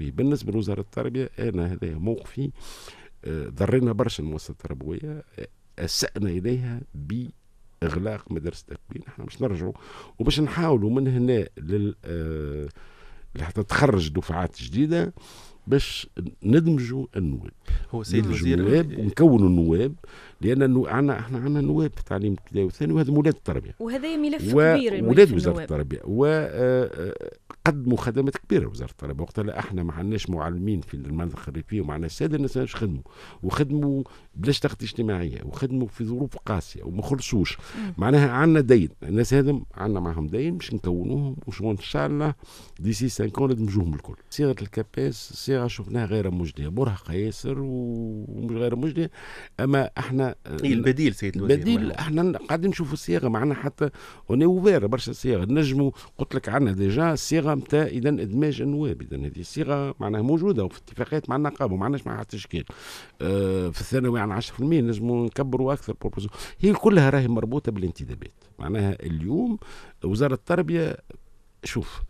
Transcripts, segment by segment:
به بالنسبه لوزاره التربيه انا هذا موقفي آه، ضرينا برشا المؤسسه التربويه آه، اسانا اليها ب اغلاق مدارس التكوين احنا باش نرجعوا وباش نحاولوا من هنا لل آه، لحتى تخرج دفعات جديده باش ندمجوا النواب هو سيد الوزير النواب ونكونوا النواب لان عندنا عنا احنا عندنا نواب في التعليم الابتدائي والثانوي وهذا ولاد التربيه وهذا ملف كبير ولاد وزاره التربيه و قدموا خدمات كبيره وزاره الطلبه وقتها احنا ما عندناش معلمين في المنطقه الريفيه وما عندناش ساده الناس خدموا وخدموا بلاش تغطيه اجتماعيه وخدموا في ظروف قاسيه وما خلصوش معناها عندنا دين الناس هذم عندنا معهم دين باش نكونوهم وشو ان شاء الله دي سي 5 ندمجوهم الكل صيغه الكباس صيغه شفناها غير مجديه مرهقه ياسر ومش غير مجديه اما احنا إيه البديل سيد الوزير البديل احنا قاعدين نشوفوا الصيغه معنا حتى اوني اوفير برشا صيغه نجموا قلت لك عندنا ديجا صيغه الصيغه تاع اذا ادماج النواب اذا هذه الصيغه معناها موجوده وفي اتفاقيات مع النقابه ما عندناش معها حتى اشكال أه في الثانوي عن 10% نجموا نكبروا اكثر بروبوزيشن هي كلها راهي مربوطه بالانتدابات معناها اليوم وزاره التربيه شوف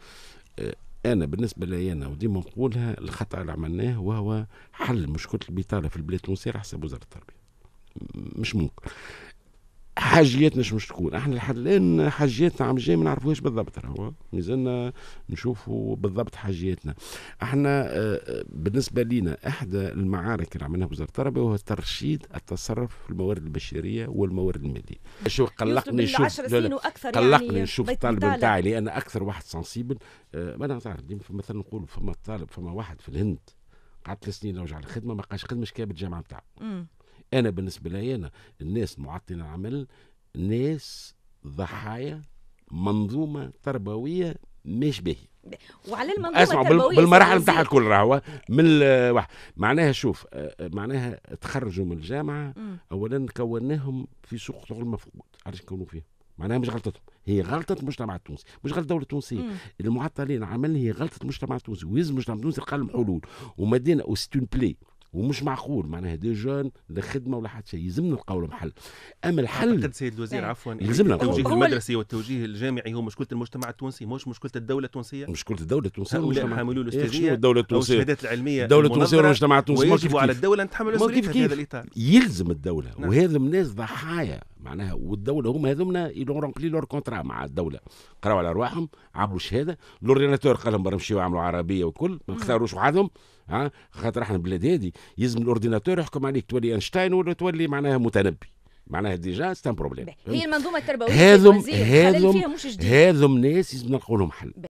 أه انا بالنسبه لي انا وديما نقولها الخطا اللي عملناه وهو حل مشكله البطاله في البلاد التونسيه على حساب وزاره التربيه مش ممكن حاجياتنا شنو تكون احنا لحد الان حاجياتنا عم جاي ما نعرفوهاش بالضبط راهو مازلنا نشوفوا بالضبط حاجياتنا احنا آه، آه، بالنسبه لينا احدى المعارك اللي عملناها وزاره التربيه هو ترشيد التصرف في الموارد البشريه والموارد الماليه شو قلقني نشوف يعني قلقني يعني نشوف الطالب نتاعي لان اكثر واحد سنسيبل آه، ما انا تعرف مثلا نقول فما طالب فما واحد في الهند قعد ثلاث سنين على الخدمه ما بقاش خدمه شكا بالجامعه نتاعو انا بالنسبه لي انا الناس معطلين العمل ناس ضحايا منظومه تربويه مش به وعلى المنظومه اسمع بالمراحل نتاعها الكل راهو من معناها شوف آه، آه، معناها تخرجوا من الجامعه م. اولا كوناهم في سوق شغل مفقود علاش كونوا فيهم معناها مش غلطتهم هي غلطة المجتمع التونسي مش غلطة الدولة التونسية المعطلين عمل هي غلطة المجتمع التونسي ولازم المجتمع التونسي قال لهم حلول ومدينة وستون بلي ومش معقول معناها دي جون لا خدمه ولا حتى شيء يلزمنا نلقاو لهم حل اما الحل اعتقد سيد الوزير إيه. عفوا يلزمنا التوجيه المدرسي والتوجيه الجامعي هو مشكله المجتمع التونسي مش مشكله الدوله التونسيه مشكله الدوله التونسيه هؤلاء يحملون الاستاذيه الدوله التونسيه الشهادات العلميه الدوله التونسيه والمجتمع التونسي ويجب على الدوله ان تحمل مسؤوليه هذا الاطار يلزم الدوله نعم. وهذا الناس ضحايا معناها والدوله هما هذومنا يلون رومبلي لور كونترا مع الدوله قراوا على ارواحهم عملوا شهاده لورديناتور قال لهم نمشيو عملوا عربيه وكل ما اختاروش وحدهم ها خاطر احنا بلاد هذه يلزم الاورديناتور يحكم عليك تولي اينشتاين ولا تولي معناها متنبي معناها ديجا سان بروبليم هي المنظومه التربويه هذم هذم هذم ناس يلزم نلقوا لهم حل